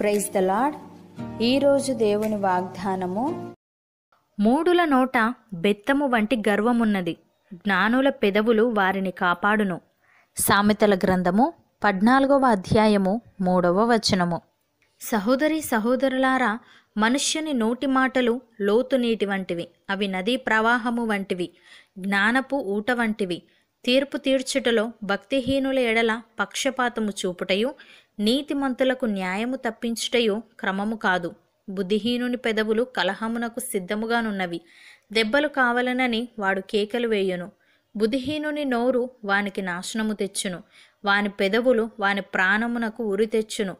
praise the lord ఈరోజు దేవుని వాగ్దానము మూడుల నోట బెత్తము వంటి గర్వమున్నది జ్ఞానుల పెదవులు వారిని కాపాడును సామెతల గ్రంథము పద్నాలుగవ అధ్యాయము మూడవ వచనము సహోదరి సహోదరులారా మనుష్యుని నోటి మాటలు లోతు నీటి వంటివి అవి నదీ ప్రవాహము వంటివి జ్ఞానపు ఊట వంటివి తీర్పు తీర్చుటలో భక్తిహీనుల ఎడల పక్షపాతము చూపుటయు నీతిమంతులకు న్యాయము తప్పించుటయు క్రమము కాదు బుద్ధిహీనుని పెదవులు కలహమునకు సిద్ధముగానున్నవి దెబ్బలు కావలనని వాడు కేకలు వేయును బుద్ధిహీనుని నోరు వానికి నాశనము తెచ్చును వాని పెదవులు వాని ప్రాణమునకు ఉరి తెచ్చును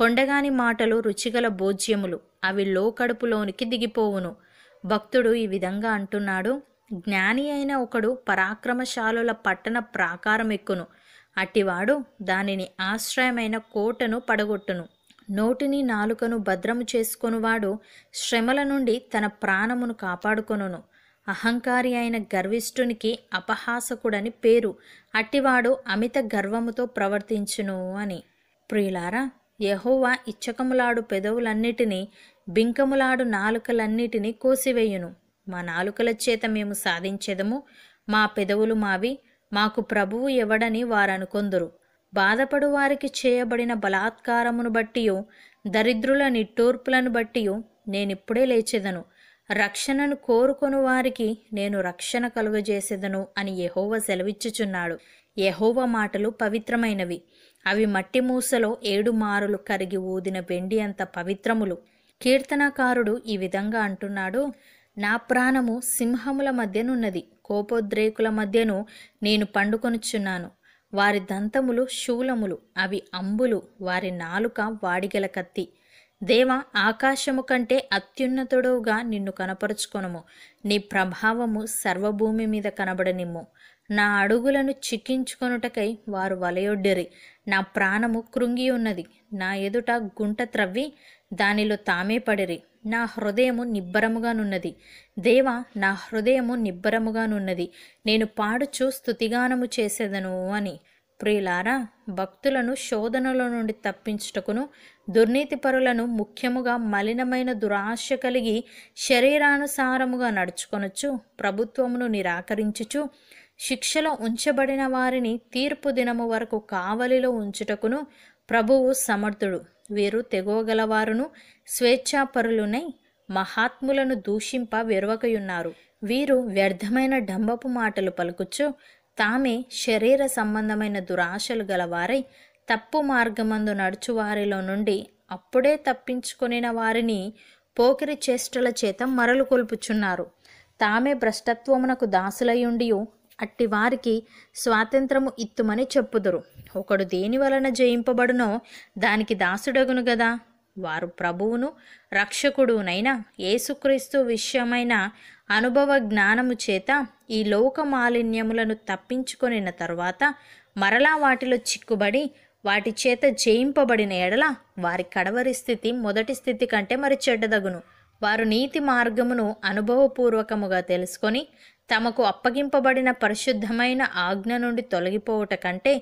కొండగాని మాటలు రుచిగల భోజ్యములు అవి లోకడుపులోనికి దిగిపోవును భక్తుడు ఈ విధంగా అంటున్నాడు జ్ఞాని అయిన ఒకడు పరాక్రమశాలుల పట్టణ ప్రాకారం ఎక్కును అట్టివాడు దానిని ఆశ్రయమైన కోటను పడగొట్టును నోటిని నాలుకను భద్రము చేసుకొనువాడు శ్రమల నుండి తన ప్రాణమును కాపాడుకొనును అహంకారి అయిన గర్విష్ఠునికి అపహాసకుడని పేరు అట్టివాడు అమిత గర్వముతో ప్రవర్తించును అని ప్రియులారా యహోవా ఇచ్చకములాడు పెదవులన్నిటినీ బింకములాడు నాలుకలన్నిటినీ కోసివేయును మా నాలుకల చేత మేము సాధించెదము మా పెదవులు మావి మాకు ప్రభువు ఎవడని వారనుకొందురు బాధపడు వారికి చేయబడిన బలాత్కారమును బట్టి దరిద్రుల నిట్టూర్పులను బట్టి నేనిప్పుడే లేచెదను రక్షణను కోరుకొని వారికి నేను రక్షణ కలుగజేసేదను అని యహోవ సెలవిచ్చుచున్నాడు యహోవ మాటలు పవిత్రమైనవి అవి మట్టి మూసలో ఏడు మారులు కరిగి ఊదిన వెండి అంత పవిత్రములు కీర్తనకారుడు ఈ విధంగా అంటున్నాడు నా ప్రాణము సింహముల మధ్యనున్నది కోపోద్రేకుల మధ్యను నేను పండుకొనుచున్నాను వారి దంతములు శూలములు అవి అంబులు వారి నాలుక వాడిగల కత్తి దేవ ఆకాశము కంటే అత్యున్నతుడవుగా నిన్ను కనపరుచుకొనము నీ ప్రభావము సర్వభూమి మీద కనబడనిమ్ము నా అడుగులను చిక్కించుకొనుటకై వారు వలయొడ్డరి నా ప్రాణము కృంగి ఉన్నది నా ఎదుట గుంట త్రవ్వి దానిలో తామే పడిరి నా హృదయము నిబ్బరముగానున్నది దేవ నా హృదయము నిబ్బరముగానున్నది నేను పాడుచు స్థుతిగానము చేసేదను అని ప్రియులారా భక్తులను శోధనల నుండి తప్పించుటకును దుర్నీతిపరులను ముఖ్యముగా మలినమైన దురాశ కలిగి శరీరానుసారముగా నడుచుకొనొచ్చు ప్రభుత్వమును నిరాకరించుచు శిక్షలో ఉంచబడిన వారిని తీర్పు దినము వరకు కావలిలో ఉంచుటకును ప్రభువు సమర్థుడు వీరు తెగవగలవారును స్వేచ్ఛాపరులునై మహాత్ములను దూషింప వెరవకయున్నారు వీరు వ్యర్థమైన డంబపు మాటలు పలుకుచు తామే శరీర సంబంధమైన దురాశలు గలవారై తప్పు మార్గమందు నడుచువారిలో నుండి అప్పుడే తప్పించుకొనిన వారిని పోకిరి చేష్టల చేత మరలు కొల్పుచున్నారు తామే భ్రష్టత్వమునకు దాసులయుండి అట్టి వారికి స్వాతంత్రము ఇత్తుమని చెప్పుదురు ఒకడు దేని వలన జయింపబడునో దానికి దాసుడగును గదా వారు ప్రభువును రక్షకుడునైనా ఏసుక్రీస్తు విషయమైన అనుభవ జ్ఞానము చేత ఈ లోక మాలిన్యములను తప్పించుకొనిన తర్వాత మరలా వాటిలో చిక్కుబడి వాటి చేత జయింపబడిన ఎడల వారి కడవరి స్థితి మొదటి స్థితి కంటే మరి చెడ్డదగును వారు నీతి మార్గమును అనుభవపూర్వకముగా తెలుసుకొని తమకు అప్పగింపబడిన పరిశుద్ధమైన ఆజ్ఞ నుండి తొలగిపోవుట కంటే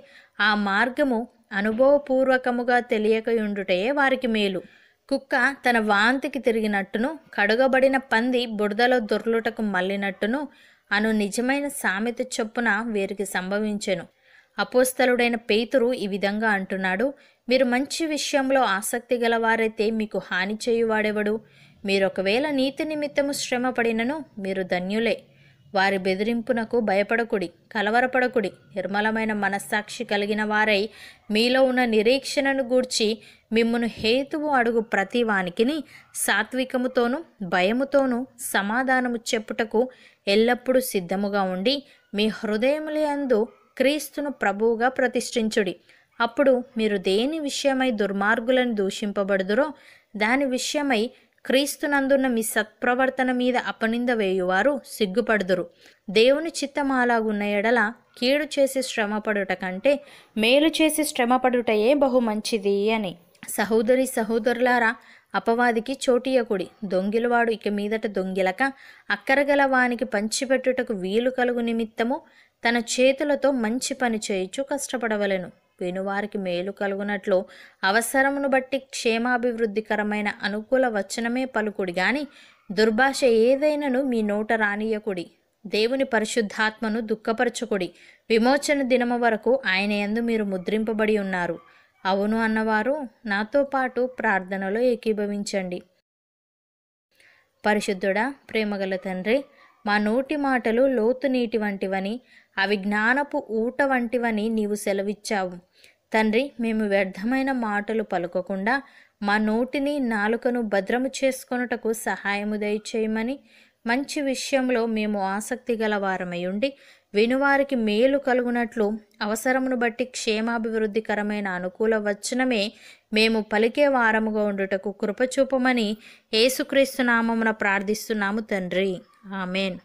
ఆ మార్గము అనుభవపూర్వకముగా తెలియకయుండుటయే వారికి మేలు కుక్క తన వాంతికి తిరిగినట్టును కడుగబడిన పంది బుడదలో దొర్లుటకు మళ్ళినట్టును అను నిజమైన సామెత చొప్పున వీరికి సంభవించెను అపోస్తలుడైన పేతురు ఈ విధంగా అంటున్నాడు మీరు మంచి విషయంలో ఆసక్తి గలవారైతే మీకు హాని చేయువాడెవడు మీరు ఒకవేళ నీతి నిమిత్తము శ్రమ పడినను మీరు ధన్యులే వారి బెదిరింపునకు భయపడకుడి కలవరపడకుడి నిర్మలమైన మనస్సాక్షి కలిగిన వారై మీలో ఉన్న నిరీక్షణను గూర్చి మిమ్మను హేతువు అడుగు ప్రతి వానికిని సాత్వికముతోనూ భయముతోనూ సమాధానము చెప్పుటకు ఎల్లప్పుడూ సిద్ధముగా ఉండి మీ హృదయములందు క్రీస్తును ప్రభువుగా ప్రతిష్ఠించుడి అప్పుడు మీరు దేని విషయమై దుర్మార్గులను దూషింపబడుదురో దాని విషయమై క్రీస్తునందున్న మీ సత్ప్రవర్తన మీద అపనింద వేయువారు సిగ్గుపడుదురు దేవుని చిత్తం అలాగున్న ఎడల కీడు చేసి శ్రమపడుట కంటే మేలు చేసి శ్రమపడుటయే బహు మంచిది అని సహోదరి సహోదరులారా అపవాదికి చోటియకుడి దొంగిలవాడు ఇక మీదట దొంగిలక అక్కరగల వానికి పంచిపెట్టుటకు వీలు కలుగు నిమిత్తము తన చేతులతో మంచి పని చేయుచు కష్టపడవలెను వినువారికి మేలు కలుగునట్లు అవసరమును బట్టి క్షేమాభివృద్ధికరమైన అనుకూల వచనమే పలుకుడి గాని దుర్భాష ఏదైనను మీ నోట రానియకుడి దేవుని పరిశుద్ధాత్మను దుఃఖపరచుకుడి విమోచన దినము వరకు ఆయన ఎందు మీరు ముద్రింపబడి ఉన్నారు అవును అన్నవారు నాతో పాటు ప్రార్థనలో ఏకీభవించండి పరిశుద్ధుడా ప్రేమగల తండ్రి మా నోటి మాటలు లోతు నీటి వంటివని అవి జ్ఞానపు ఊట వంటివని నీవు సెలవిచ్చావు తండ్రి మేము వ్యర్థమైన మాటలు పలుకకుండా మా నోటిని నాలుకను భద్రము చేసుకొనుటకు సహాయము దయచేయమని మంచి విషయంలో మేము ఆసక్తి గలవారమై ఉండి వినువారికి మేలు కలుగునట్లు అవసరమును బట్టి క్షేమాభివృద్ధికరమైన అనుకూల వచనమే మేము పలికే వారముగా ఉండుటకు కృపచూపమని ఏసుక్రీస్తు నామమున ప్రార్థిస్తున్నాము తండ్రి ఆమెన్